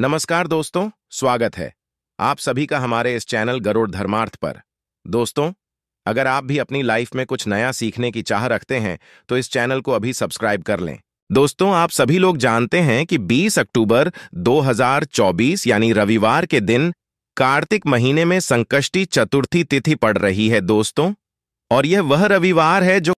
नमस्कार दोस्तों स्वागत है आप सभी का हमारे इस चैनल गरुड़ धर्मार्थ पर दोस्तों अगर आप भी अपनी लाइफ में कुछ नया सीखने की चाह रखते हैं तो इस चैनल को अभी सब्सक्राइब कर लें दोस्तों आप सभी लोग जानते हैं कि 20 अक्टूबर 2024 यानी रविवार के दिन कार्तिक महीने में संकष्टी चतुर्थी तिथि पड़ रही है दोस्तों और यह वह रविवार है जो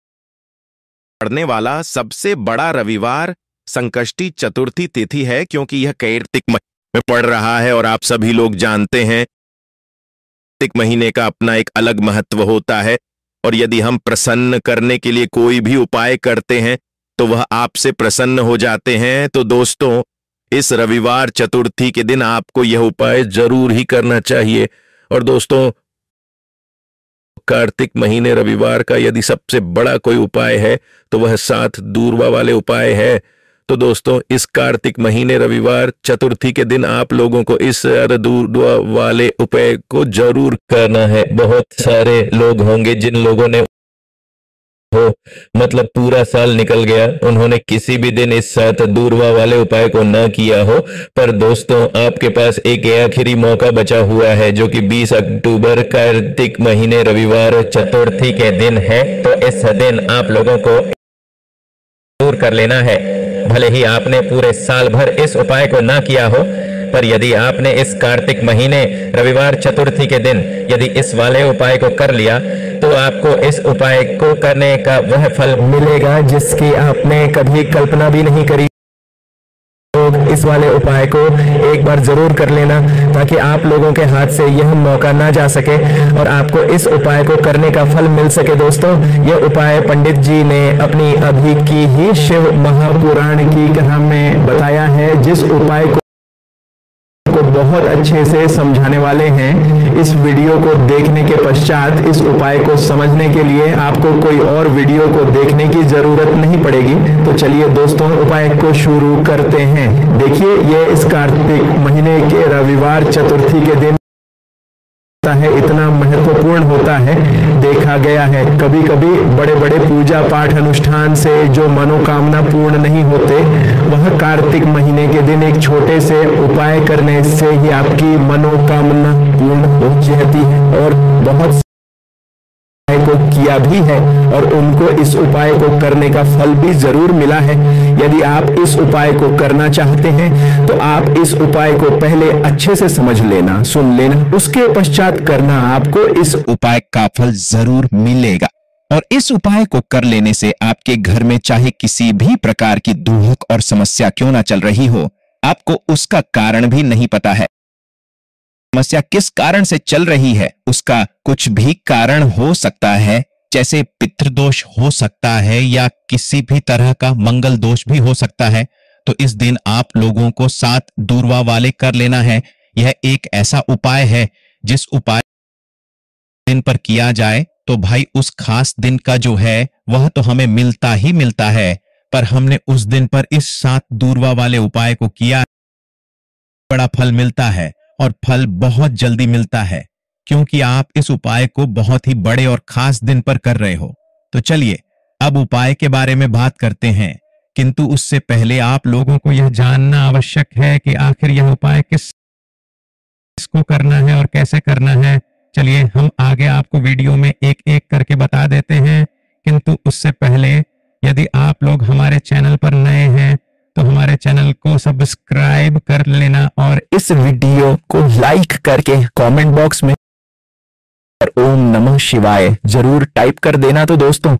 पड़ने वाला सबसे बड़ा रविवार संकष्टी चतुर्थी तिथि है क्योंकि यह कैर्तिक मही में पड़ रहा है और आप सभी लोग जानते हैं कार्तिक महीने का अपना एक अलग महत्व होता है और यदि हम प्रसन्न करने के लिए कोई भी उपाय करते हैं तो वह आपसे प्रसन्न हो जाते हैं तो दोस्तों इस रविवार चतुर्थी के दिन आपको यह उपाय जरूर ही करना चाहिए और दोस्तों कार्तिक महीने रविवार का यदि सबसे बड़ा कोई उपाय है तो वह सात दूरवा वाले उपाय है तो दोस्तों इस कार्तिक महीने रविवार चतुर्थी के दिन आप लोगों को इस अरदुआ वाले उपाय को जरूर करना है बहुत सारे लोग होंगे जिन लोगों ने हो मतलब पूरा साल निकल गया उन्होंने किसी भी दिन इस साथ दूरवा वाले उपाय को न किया हो पर दोस्तों आपके पास एक आखिरी मौका बचा हुआ है जो कि 20 अक्टूबर कार्तिक महीने रविवार चतुर्थी के दिन है तो इस दिन आप लोगों को दूर कर लेना है भले ही आपने पूरे साल भर इस उपाय को ना किया हो पर यदि आपने इस कार्तिक महीने रविवार चतुर्थी के दिन यदि इस वाले उपाय को कर लिया तो आपको इस उपाय को करने का वह फल मिलेगा जिसकी आपने कभी कल्पना भी नहीं करी लोग इस वाले उपाय को एक बार ज़रूर कर लेना ताकि आप लोगों के हाथ से यह मौका ना जा सके और आपको इस उपाय को करने का फल मिल सके दोस्तों यह उपाय पंडित जी ने अपनी अभी की ही शिव महापुराण की कथा में बताया है जिस उपाय को को बहुत अच्छे से समझाने वाले हैं इस वीडियो को देखने के पश्चात इस उपाय को समझने के लिए आपको कोई और वीडियो को देखने की जरूरत नहीं पड़ेगी तो चलिए दोस्तों उपाय को शुरू करते हैं देखिए ये इस कार्तिक महीने के रविवार चतुर्थी के दिन होता है इतना महत्वपूर्ण होता है देखा गया है कभी कभी बड़े बड़े पूजा पाठ अनुष्ठान से जो मनोकामना पूर्ण नहीं होते वह कार्तिक महीने के दिन एक छोटे से उपाय करने से ही आपकी मनोकामना पूर्ण हो जाती है और बहुत उपाय को किया भी है और उनको इस उपाय को करने का फल भी जरूर मिला है यदि आप इस उपाय को करना चाहते हैं तो आप इस उपाय को पहले अच्छे से समझ लेना सुन लेना उसके पश्चात करना आपको इस उपाय का फल जरूर मिलेगा और इस उपाय को कर लेने से आपके घर में चाहे किसी भी प्रकार की दुहक और समस्या क्यों ना चल रही हो आपको उसका कारण भी नहीं पता है समस्या किस कारण से चल रही है उसका कुछ भी कारण हो सकता है जैसे पितृदोष हो सकता है या किसी भी तरह का मंगल दोष भी हो सकता है तो इस दिन आप लोगों को सात दूरवा वाले कर लेना है यह एक ऐसा उपाय है जिस उपाय दिन पर किया जाए तो भाई उस खास दिन का जो है वह तो हमें मिलता ही मिलता है पर हमने उस दिन पर इस सात दूरवा वाले उपाय को किया बड़ा फल मिलता है और फल बहुत जल्दी मिलता है क्योंकि आप इस उपाय को बहुत ही बड़े और खास दिन पर कर रहे हो तो चलिए अब उपाय के बारे में बात करते हैं किंतु उससे पहले आप लोगों को यह जानना आवश्यक है कि आखिर यह उपाय किस किसको करना है और कैसे करना है चलिए हम आगे आपको वीडियो में एक एक करके बता देते हैं किंतु उससे पहले यदि आप लोग हमारे चैनल पर नए हैं तो हमारे चैनल को सब्सक्राइब कर लेना और इस वीडियो को लाइक करके कमेंट बॉक्स में ओम नमः शिवाय जरूर टाइप कर देना तो दोस्तों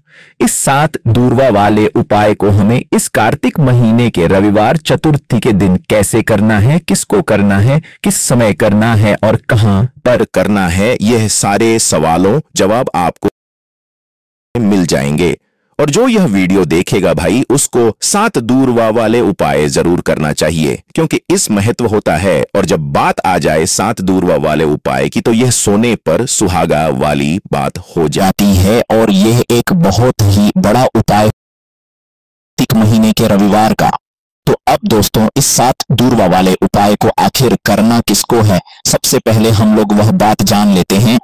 इस सात दूरवा वाले उपाय को हमें इस कार्तिक महीने के रविवार चतुर्थी के दिन कैसे करना है किसको करना है किस समय करना है और कहां पर करना है यह सारे सवालों जवाब आपको मिल जाएंगे और जो यह वीडियो देखेगा भाई उसको सात दूर वा वाले उपाय जरूर करना चाहिए क्योंकि इस महत्व होता है और जब बात आ जाए सात दूरवा वाले उपाय की तो यह सोने पर सुहागा वाली बात हो जाती है और यह एक बहुत ही बड़ा उपाय महीने के रविवार का तो अब दोस्तों इस सात दूरवा वाले उपाय को आखिर करना किसको है सबसे पहले हम लोग वह बात जान लेते हैं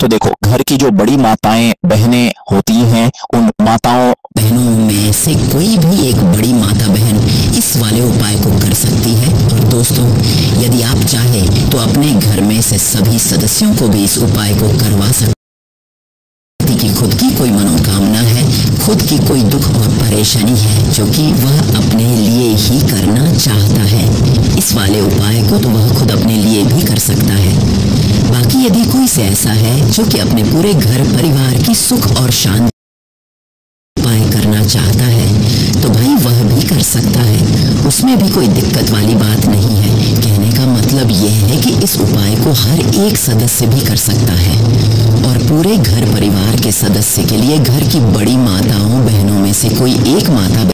तो देखो घर की जो बड़ी माताएं बहनें होती हैं उन माताओं बहनों में से कोई भी एक बड़ी माता बहन इस वाले उपाय को कर सकती है और दोस्तों यदि आप चाहें तो अपने घर में से सभी सदस्यों को भी इस उपाय को करवा सकते की खुद की कोई मनोकामना है खुद की कोई दुख और परेशानी है जो कि वह अपने लिए ही करना चाहता है इस वाले उपाय को तो वह खुद अपने लिए भी कर सकता है बाकी यदि कोई से ऐसा है जो कि अपने पूरे घर परिवार की सुख और शांति उपाय करना चाहता है तो भाई वह भी कर सकता है उसमें भी कोई दिक्कत वाली बात नहीं है कहने का मतलब यह है कि इस उपाय को हर एक सदस्य भी कर सकता है और पूरे घर परिवार के सदस्य के लिए घर की बड़ी माताओं बहनों में से कोई एक माता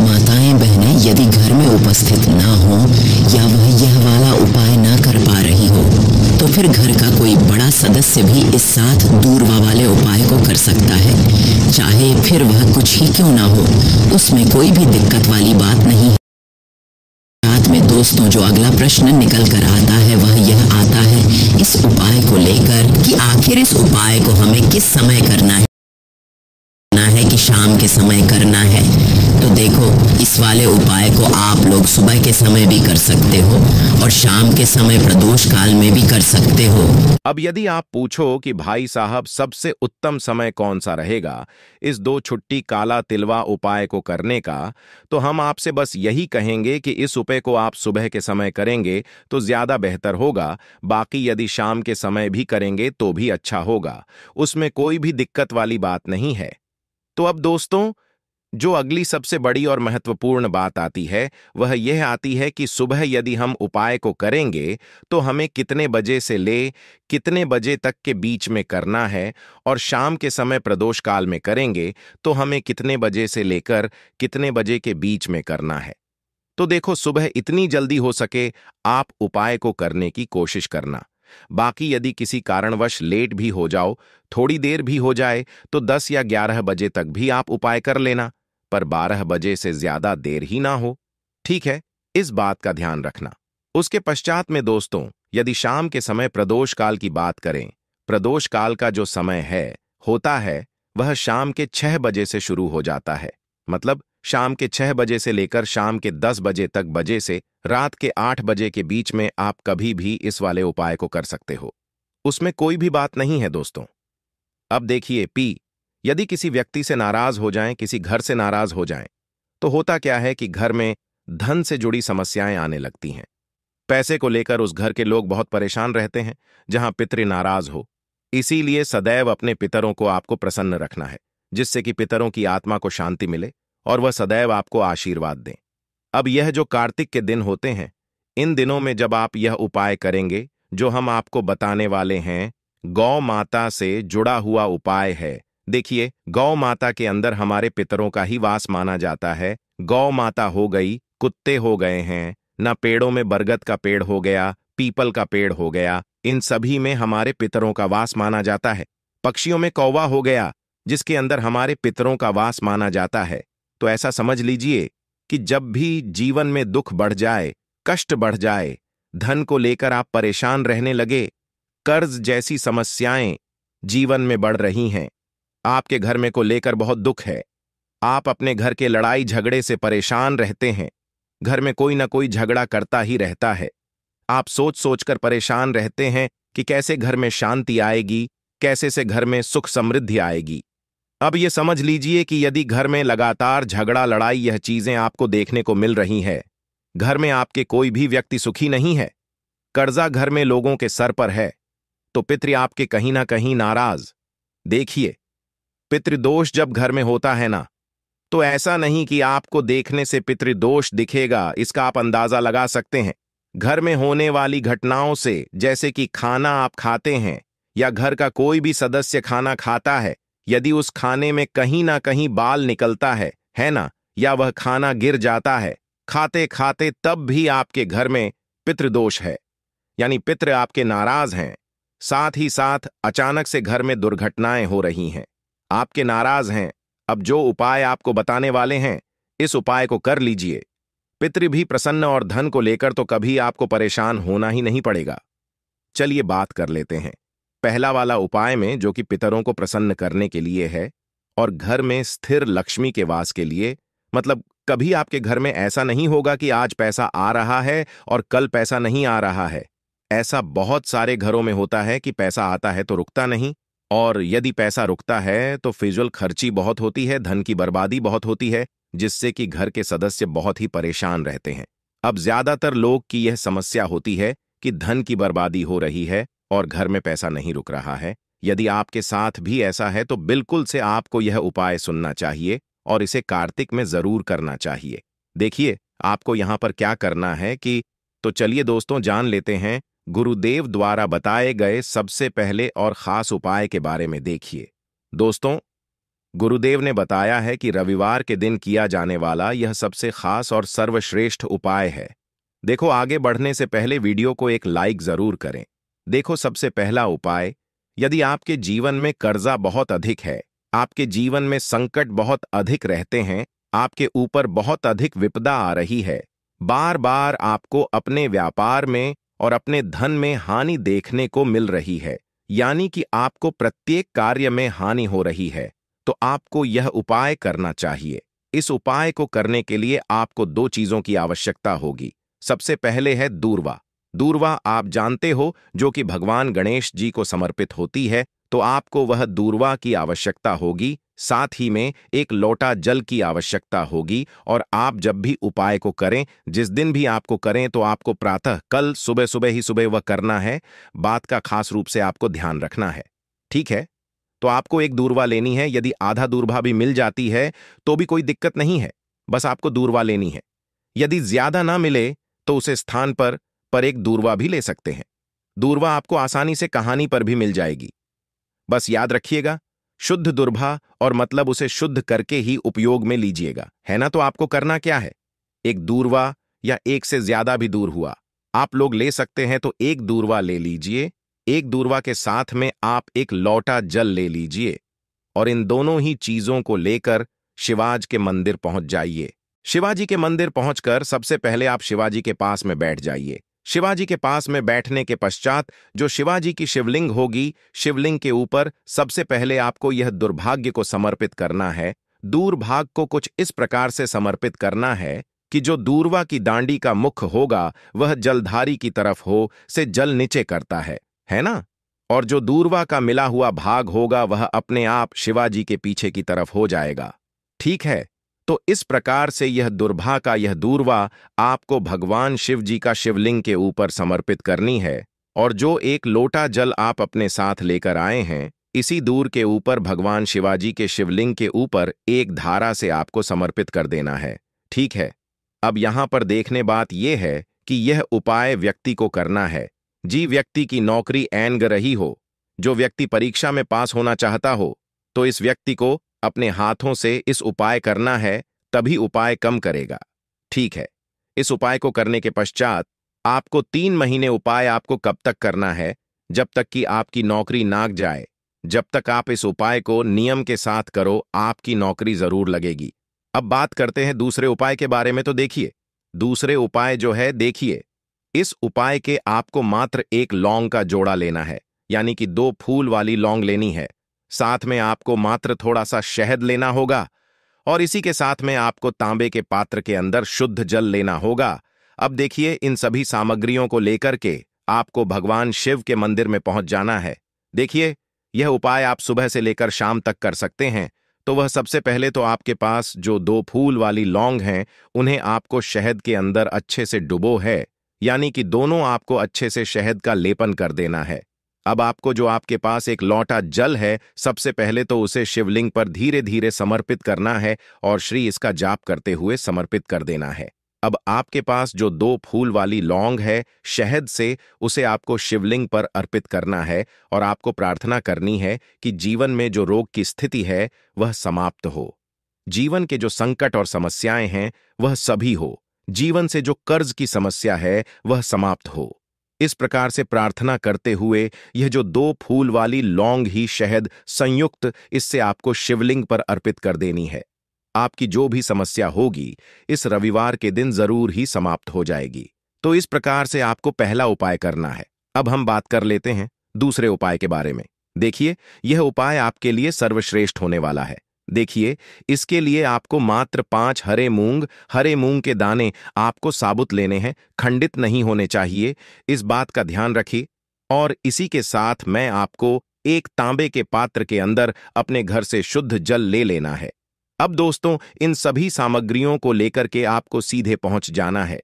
माताएं बहनें यदि घर में उपस्थित ना हो या वह यह वाला उपाय ना कर पा रही हो तो फिर घर का कोई बड़ा सदस्य भी इस साथ दूरवा वाले उपाय को कर सकता है चाहे फिर वह कुछ ही क्यों ना हो उसमें कोई भी दिक्कत वाली बात नहीं है रात में दोस्तों जो अगला प्रश्न निकल कर आता है वह यह आता है इस उपाय को लेकर कि आखिर इस उपाय को हमें किस समय करना है कि शाम के समय करना है देखो इस वाले उपाय को आप लोग सुबह के समय भी कर सकते हो और शाम के समय प्रदोष काल में भी कर सकते हो अब यदि आप पूछो कि भाई साहब सबसे उत्तम समय कौन सा रहेगा इस दो छुट्टी काला तिलवा उपाय को करने का तो हम आपसे बस यही कहेंगे कि इस उपाय को आप सुबह के समय करेंगे तो ज्यादा बेहतर होगा बाकी यदि शाम के समय भी करेंगे तो भी अच्छा होगा उसमें कोई भी दिक्कत वाली बात नहीं है तो अब दोस्तों जो अगली सबसे बड़ी और महत्वपूर्ण बात आती है वह यह आती है कि सुबह यदि हम उपाय को करेंगे तो हमें कितने बजे से ले कितने बजे तक के बीच में करना है और शाम के समय प्रदोष काल में करेंगे तो हमें कितने बजे से लेकर कितने बजे के बीच में करना है तो देखो सुबह इतनी जल्दी हो सके आप उपाय को करने की कोशिश करना बाकी यदि किसी कारणवश लेट भी हो जाओ थोड़ी देर भी हो जाए तो 10 या 11 बजे तक भी आप उपाय कर लेना पर 12 बजे से ज्यादा देर ही ना हो ठीक है इस बात का ध्यान रखना उसके पश्चात में दोस्तों यदि शाम के समय प्रदोष काल की बात करें प्रदोष काल का जो समय है होता है वह शाम के छह बजे से शुरू हो जाता है मतलब शाम के छह बजे से लेकर शाम के दस बजे तक बजे से रात के आठ बजे के बीच में आप कभी भी इस वाले उपाय को कर सकते हो उसमें कोई भी बात नहीं है दोस्तों अब देखिए पी यदि किसी व्यक्ति से नाराज हो जाएं किसी घर से नाराज हो जाएं तो होता क्या है कि घर में धन से जुड़ी समस्याएं आने लगती हैं पैसे को लेकर उस घर के लोग बहुत परेशान रहते हैं जहां पितृ नाराज हो इसीलिए सदैव अपने पितरों को आपको प्रसन्न रखना है जिससे कि पितरों की आत्मा को शांति मिले और वह सदैव आपको आशीर्वाद दें अब यह जो कार्तिक के दिन होते हैं इन दिनों में जब आप यह उपाय करेंगे जो हम आपको बताने वाले हैं गौ माता से जुड़ा हुआ उपाय है देखिए गौ माता के अंदर हमारे पितरों का ही वास माना जाता है गौ माता हो गई कुत्ते हो गए हैं ना पेड़ों में बरगद का पेड़ हो गया पीपल का पेड़ हो गया इन सभी में हमारे पितरों का वास माना जाता है पक्षियों में कौवा हो गया जिसके अंदर हमारे पितरों का वास माना जाता है तो ऐसा समझ लीजिए कि जब भी जीवन में दुख बढ़ जाए कष्ट बढ़ जाए धन को लेकर आप परेशान रहने लगे कर्ज जैसी समस्याएं जीवन में बढ़ रही हैं आपके घर में को लेकर बहुत दुख है आप अपने घर के लड़ाई झगड़े से परेशान रहते हैं घर में कोई ना कोई झगड़ा करता ही रहता है आप सोच सोचकर परेशान रहते हैं कि कैसे घर में शांति आएगी कैसे से घर में सुख समृद्धि आएगी अब ये समझ लीजिए कि यदि घर में लगातार झगड़ा लड़ाई यह चीजें आपको देखने को मिल रही हैं घर में आपके कोई भी व्यक्ति सुखी नहीं है कर्जा घर में लोगों के सर पर है तो पितृ आपके कहीं ना कहीं नाराज देखिए पितृदोष जब घर में होता है ना तो ऐसा नहीं कि आपको देखने से पितृदोष दिखेगा इसका आप अंदाजा लगा सकते हैं घर में होने वाली घटनाओं से जैसे कि खाना आप खाते हैं या घर का कोई भी सदस्य खाना खाता है यदि उस खाने में कहीं ना कहीं बाल निकलता है है ना या वह खाना गिर जाता है खाते खाते तब भी आपके घर में पितृदोष है यानी पितृ आपके नाराज हैं साथ ही साथ अचानक से घर में दुर्घटनाएं हो रही हैं आपके नाराज हैं अब जो उपाय आपको बताने वाले हैं इस उपाय को कर लीजिए पितृ भी प्रसन्न और धन को लेकर तो कभी आपको परेशान होना ही नहीं पड़ेगा चलिए बात कर लेते हैं पहला वाला उपाय में जो कि पितरों को प्रसन्न करने के लिए है और घर में स्थिर लक्ष्मी के वास के लिए मतलब कभी आपके घर में ऐसा नहीं होगा कि आज पैसा आ रहा है और कल पैसा नहीं आ रहा है ऐसा बहुत सारे घरों में होता है कि पैसा आता है तो रुकता नहीं और यदि पैसा रुकता है तो फिजुअल खर्ची बहुत होती है धन की बर्बादी बहुत होती है जिससे कि घर के सदस्य बहुत ही परेशान रहते हैं अब ज्यादातर लोग की यह समस्या होती है कि धन की बर्बादी हो रही है और घर में पैसा नहीं रुक रहा है यदि आपके साथ भी ऐसा है तो बिल्कुल से आपको यह उपाय सुनना चाहिए और इसे कार्तिक में जरूर करना चाहिए देखिए आपको यहां पर क्या करना है कि तो चलिए दोस्तों जान लेते हैं गुरुदेव द्वारा बताए गए सबसे पहले और ख़ास उपाय के बारे में देखिए दोस्तों गुरुदेव ने बताया है कि रविवार के दिन किया जाने वाला यह सबसे खास और सर्वश्रेष्ठ उपाय है देखो आगे बढ़ने से पहले वीडियो को एक लाइक जरूर करें देखो सबसे पहला उपाय यदि आपके जीवन में कर्जा बहुत अधिक है आपके जीवन में संकट बहुत अधिक रहते हैं आपके ऊपर बहुत अधिक विपदा आ रही है बार बार आपको अपने व्यापार में और अपने धन में हानि देखने को मिल रही है यानी कि आपको प्रत्येक कार्य में हानि हो रही है तो आपको यह उपाय करना चाहिए इस उपाय को करने के लिए आपको दो चीजों की आवश्यकता होगी सबसे पहले है दूरवा दूरवा आप जानते हो जो कि भगवान गणेश जी को समर्पित होती है तो आपको वह दूरवा की आवश्यकता होगी साथ ही में एक लोटा जल की आवश्यकता होगी और आप जब भी उपाय को करें जिस दिन भी आपको करें तो आपको प्रातः कल सुबह सुबह ही सुबह वह करना है बात का खास रूप से आपको ध्यान रखना है ठीक है तो आपको एक दूरवा लेनी है यदि आधा दूरवा भी मिल जाती है तो भी कोई दिक्कत नहीं है बस आपको दूरवा लेनी है यदि ज्यादा ना मिले तो उसे स्थान पर पर एक दूरवा भी ले सकते हैं दूरवा आपको आसानी से कहानी पर भी मिल जाएगी बस याद रखिएगा शुद्ध दुर्भा और मतलब उसे शुद्ध करके ही उपयोग में लीजिएगा है ना तो आपको करना क्या है एक दूरवा या एक से ज्यादा भी दूर हुआ आप लोग ले सकते हैं तो एक दूरवा ले लीजिए एक दूरवा के साथ में आप एक लौटा जल ले लीजिए और इन दोनों ही चीजों को लेकर शिवाज के मंदिर पहुंच जाइए शिवाजी के मंदिर पहुंचकर सबसे पहले आप शिवाजी के पास में बैठ जाइए शिवाजी के पास में बैठने के पश्चात जो शिवाजी की शिवलिंग होगी शिवलिंग के ऊपर सबसे पहले आपको यह दुर्भाग्य को समर्पित करना है दूर भाग को कुछ इस प्रकार से समर्पित करना है कि जो दूरवा की दांडी का मुख होगा वह जलधारी की तरफ हो से जल नीचे करता है है ना और जो दूरवा का मिला हुआ भाग होगा वह अपने आप शिवाजी के पीछे की तरफ हो जाएगा ठीक है तो इस प्रकार से यह दुर्भा का यह दूरवा आपको भगवान शिव जी का शिवलिंग के ऊपर समर्पित करनी है और जो एक लोटा जल आप अपने साथ लेकर आए हैं इसी दूर के ऊपर भगवान शिवाजी के शिवलिंग के ऊपर एक धारा से आपको समर्पित कर देना है ठीक है अब यहां पर देखने बात यह है कि यह उपाय व्यक्ति को करना है जी व्यक्ति की नौकरी एनग रही हो जो व्यक्ति परीक्षा में पास होना चाहता हो तो इस व्यक्ति को अपने हाथों से इस उपाय करना है तभी उपाय कम करेगा ठीक है इस उपाय को करने के पश्चात आपको तीन महीने उपाय आपको कब तक करना है जब तक कि आपकी नौकरी नाक जाए जब तक आप इस उपाय को नियम के साथ करो आपकी नौकरी जरूर लगेगी अब बात करते हैं दूसरे उपाय के बारे में तो देखिए दूसरे उपाय जो है देखिए इस उपाय के आपको मात्र एक लौंग का जोड़ा लेना है यानी कि दो फूल वाली लौंग लेनी है साथ में आपको मात्र थोड़ा सा शहद लेना होगा और इसी के साथ में आपको तांबे के पात्र के अंदर शुद्ध जल लेना होगा अब देखिए इन सभी सामग्रियों को लेकर के आपको भगवान शिव के मंदिर में पहुंच जाना है देखिए यह उपाय आप सुबह से लेकर शाम तक कर सकते हैं तो वह सबसे पहले तो आपके पास जो दो फूल वाली लौंग हैं उन्हें आपको शहद के अंदर अच्छे से डुबो है यानी कि दोनों आपको अच्छे से शहद का लेपन कर देना है अब आपको जो आपके पास एक लौटा जल है सबसे पहले तो उसे शिवलिंग पर धीरे धीरे समर्पित करना है और श्री इसका जाप करते हुए समर्पित कर देना है अब आपके पास जो दो फूल वाली लौंग है शहद से उसे आपको शिवलिंग पर अर्पित करना है और आपको प्रार्थना करनी है कि जीवन में जो रोग की स्थिति है वह समाप्त हो जीवन के जो संकट और समस्याएं हैं वह सभी हो जीवन से जो कर्ज की समस्या है वह समाप्त हो इस प्रकार से प्रार्थना करते हुए यह जो दो फूल वाली लौंग ही शहद संयुक्त इससे आपको शिवलिंग पर अर्पित कर देनी है आपकी जो भी समस्या होगी इस रविवार के दिन जरूर ही समाप्त हो जाएगी तो इस प्रकार से आपको पहला उपाय करना है अब हम बात कर लेते हैं दूसरे उपाय के बारे में देखिए यह उपाय आपके लिए सर्वश्रेष्ठ होने वाला है देखिए इसके लिए आपको मात्र पांच हरे मूंग हरे मूंग के दाने आपको साबुत लेने हैं खंडित नहीं होने चाहिए इस बात का ध्यान रखिए और इसी के साथ मैं आपको एक तांबे के पात्र के अंदर अपने घर से शुद्ध जल ले लेना है अब दोस्तों इन सभी सामग्रियों को लेकर के आपको सीधे पहुंच जाना है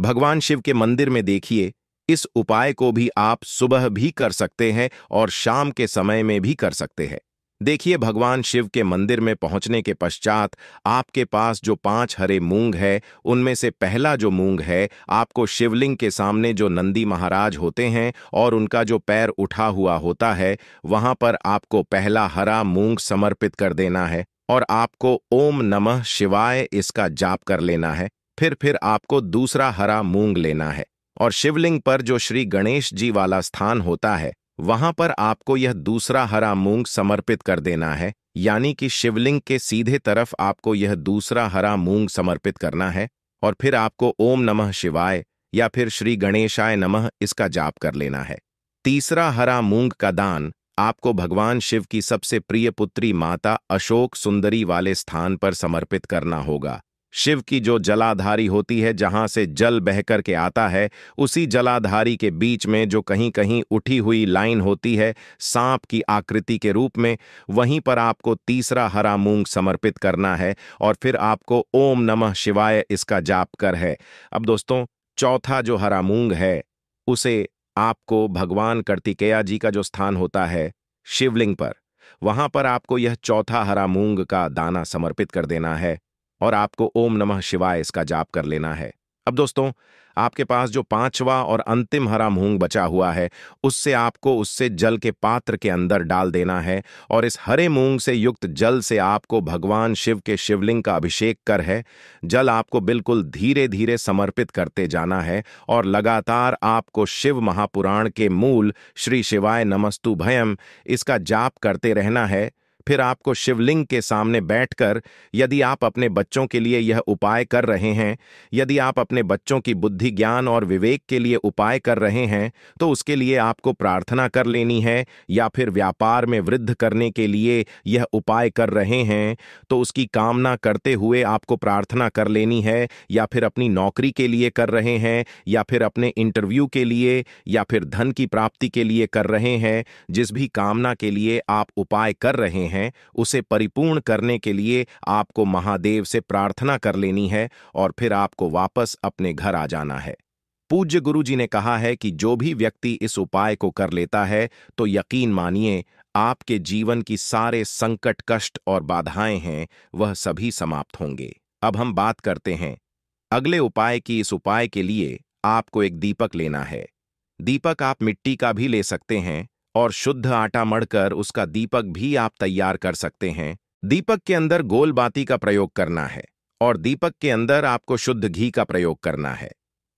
भगवान शिव के मंदिर में देखिए इस उपाय को भी आप सुबह भी कर सकते हैं और शाम के समय में भी कर सकते हैं देखिए भगवान शिव के मंदिर में पहुंचने के पश्चात आपके पास जो पांच हरे मूंग है उनमें से पहला जो मूंग है आपको शिवलिंग के सामने जो नंदी महाराज होते हैं और उनका जो पैर उठा हुआ होता है वहां पर आपको पहला हरा मूंग समर्पित कर देना है और आपको ओम नमः शिवाय इसका जाप कर लेना है फिर फिर आपको दूसरा हरा मूंग लेना है और शिवलिंग पर जो श्री गणेश जी वाला स्थान होता है वहां पर आपको यह दूसरा हरा मूंग समर्पित कर देना है यानी कि शिवलिंग के सीधे तरफ आपको यह दूसरा हरा मूंग समर्पित करना है और फिर आपको ओम नमः शिवाय या फिर श्री गणेशाय नमः इसका जाप कर लेना है तीसरा हरा मूंग का दान आपको भगवान शिव की सबसे प्रिय पुत्री माता अशोक सुंदरी वाले स्थान पर समर्पित करना होगा शिव की जो जलाधारी होती है जहां से जल बहकर के आता है उसी जलाधारी के बीच में जो कहीं कहीं उठी हुई लाइन होती है सांप की आकृति के रूप में वहीं पर आपको तीसरा हरा मूंग समर्पित करना है और फिर आपको ओम नमः शिवाय इसका जाप कर है अब दोस्तों चौथा जो हरा मूंग है उसे आपको भगवान कर्तिकेया जी का जो स्थान होता है शिवलिंग पर वहां पर आपको यह चौथा हरा मूंग का दाना समर्पित कर देना है और आपको ओम नमः शिवाय इसका जाप कर लेना है अब दोस्तों आपके पास जो पांचवा और अंतिम हरा मूंग बचा हुआ है उससे आपको उससे जल के पात्र के अंदर डाल देना है और इस हरे मूंग से युक्त जल से आपको भगवान शिव के शिवलिंग का अभिषेक कर है जल आपको बिल्कुल धीरे धीरे समर्पित करते जाना है और लगातार आपको शिव महापुराण के मूल श्री शिवाय नमस्तु भयम इसका जाप करते रहना है फिर आपको शिवलिंग के सामने बैठकर यदि आप अपने बच्चों के लिए यह उपाय कर रहे हैं यदि आप अपने बच्चों की बुद्धि ज्ञान और विवेक के लिए उपाय कर रहे हैं तो उसके लिए आपको प्रार्थना कर लेनी है या फिर व्यापार में वृद्ध करने के लिए यह उपाय कर रहे हैं तो उसकी कामना करते हुए आपको प्रार्थना कर लेनी है या फिर अपनी नौकरी के लिए कर रहे हैं या फिर अपने इंटरव्यू के लिए या फिर धन की प्राप्ति के लिए कर रहे हैं जिस भी कामना के लिए आप उपाय कर रहे हैं हैं उसे परिपूर्ण करने के लिए आपको महादेव से प्रार्थना कर लेनी है और फिर आपको वापस अपने घर आ जाना है पूज्य गुरु जी ने कहा है कि जो भी व्यक्ति इस उपाय को कर लेता है तो यकीन मानिए आपके जीवन की सारे संकट कष्ट और बाधाएं हैं वह सभी समाप्त होंगे अब हम बात करते हैं अगले उपाय की इस उपाय के लिए आपको एक दीपक लेना है दीपक आप मिट्टी का भी ले सकते हैं और शुद्ध आटा मढ़कर उसका दीपक भी आप तैयार कर सकते हैं दीपक के अंदर गोल बाती का प्रयोग करना है और दीपक के अंदर आपको शुद्ध घी का प्रयोग करना है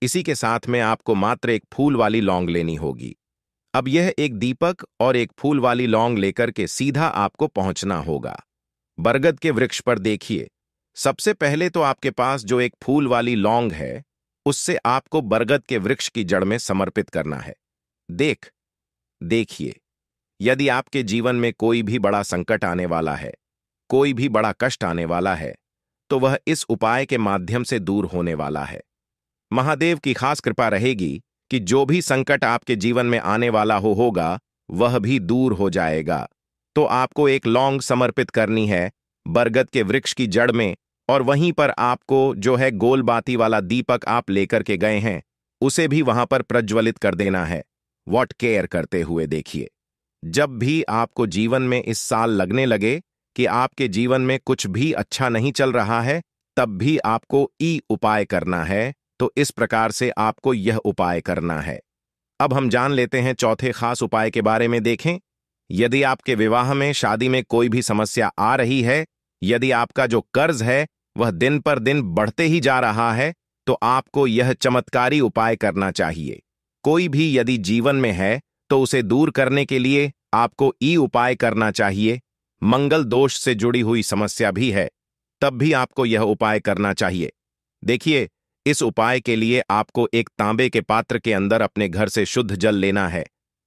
इसी के साथ में आपको मात्र एक फूल वाली लौंग लेनी होगी अब यह एक दीपक और एक फूल वाली लौंग लेकर के सीधा आपको पहुंचना होगा बरगद के वृक्ष पर देखिए सबसे पहले तो आपके पास जो एक फूल वाली लौंग है उससे आपको बरगद के वृक्ष की जड़ में समर्पित करना है देख देखिए यदि आपके जीवन में कोई भी बड़ा संकट आने वाला है कोई भी बड़ा कष्ट आने वाला है तो वह इस उपाय के माध्यम से दूर होने वाला है महादेव की खास कृपा रहेगी कि जो भी संकट आपके जीवन में आने वाला हो होगा वह भी दूर हो जाएगा तो आपको एक लौंग समर्पित करनी है बरगद के वृक्ष की जड़ में और वहीं पर आपको जो है गोलबाती वाला दीपक आप लेकर के गए हैं उसे भी वहां पर प्रज्वलित कर देना है वॉट केयर करते हुए देखिए जब भी आपको जीवन में इस साल लगने लगे कि आपके जीवन में कुछ भी अच्छा नहीं चल रहा है तब भी आपको ई उपाय करना है तो इस प्रकार से आपको यह उपाय करना है अब हम जान लेते हैं चौथे खास उपाय के बारे में देखें यदि आपके विवाह में शादी में कोई भी समस्या आ रही है यदि आपका जो कर्ज है वह दिन पर दिन बढ़ते ही जा रहा है तो आपको यह चमत्कारी उपाय करना चाहिए कोई भी यदि जीवन में है तो उसे दूर करने के लिए आपको ई उपाय करना चाहिए मंगल दोष से जुड़ी हुई समस्या भी है तब भी आपको यह उपाय करना चाहिए देखिए इस उपाय के लिए आपको एक तांबे के पात्र के अंदर अपने घर से शुद्ध जल लेना है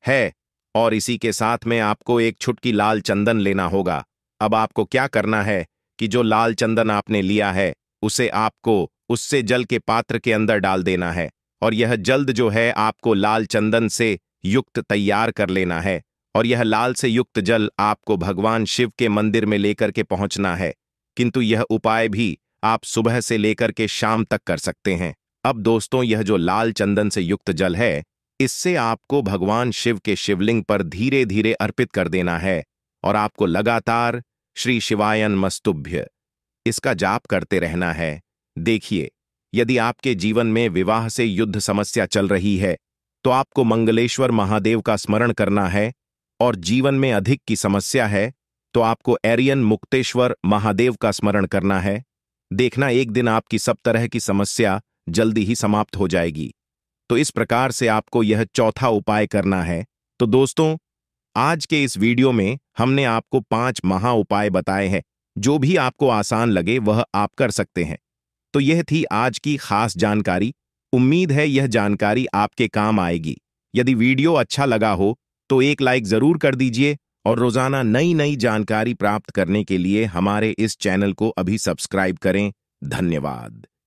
है और इसी के साथ में आपको एक छुटकी लाल चंदन लेना होगा अब आपको क्या करना है कि जो लाल चंदन आपने लिया है उसे आपको उससे जल के पात्र के अंदर डाल देना है और यह जल्द जो है आपको लाल चंदन से युक्त तैयार कर लेना है और यह लाल से युक्त जल आपको भगवान शिव के मंदिर में लेकर के पहुंचना है किंतु यह उपाय भी आप सुबह से लेकर के शाम तक कर सकते हैं अब दोस्तों यह जो लाल चंदन से युक्त जल है इससे आपको भगवान शिव के शिवलिंग पर धीरे धीरे अर्पित कर देना है और आपको लगातार श्री शिवायन मस्तुभ्य इसका जाप करते रहना है देखिए यदि आपके जीवन में विवाह से युद्ध समस्या चल रही है तो आपको मंगलेश्वर महादेव का स्मरण करना है और जीवन में अधिक की समस्या है तो आपको एरियन मुक्तेश्वर महादेव का स्मरण करना है देखना एक दिन आपकी सब तरह की समस्या जल्दी ही समाप्त हो जाएगी तो इस प्रकार से आपको यह चौथा उपाय करना है तो दोस्तों आज के इस वीडियो में हमने आपको पांच महा उपाय बताए हैं जो भी आपको आसान लगे वह आप कर सकते हैं तो यह थी आज की खास जानकारी उम्मीद है यह जानकारी आपके काम आएगी यदि वीडियो अच्छा लगा हो तो एक लाइक जरूर कर दीजिए और रोजाना नई नई जानकारी प्राप्त करने के लिए हमारे इस चैनल को अभी सब्सक्राइब करें धन्यवाद